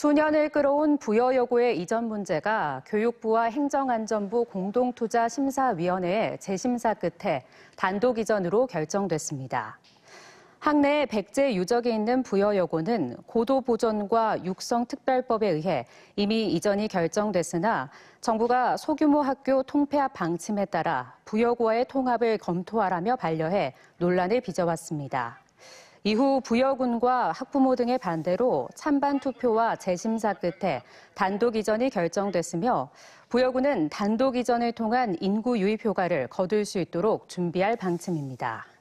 수년을 끌어온 부여여고의 이전 문제가 교육부와 행정안전부 공동투자심사위원회의 재심사 끝에 단독 이전으로 결정됐습니다. 학내 백제 유적에 있는 부여여고는 고도 보존과 육성 특별법에 의해 이미 이전이 결정됐으나 정부가 소규모 학교 통폐합 방침에 따라 부여고와의 통합을 검토하라며 반려해 논란을 빚어왔습니다. 이후 부여군과 학부모 등의 반대로 찬반 투표와 재심사 끝에 단독 이전이 결정됐으며 부여군은 단독 이전을 통한 인구 유입 효과를 거둘 수 있도록 준비할 방침입니다.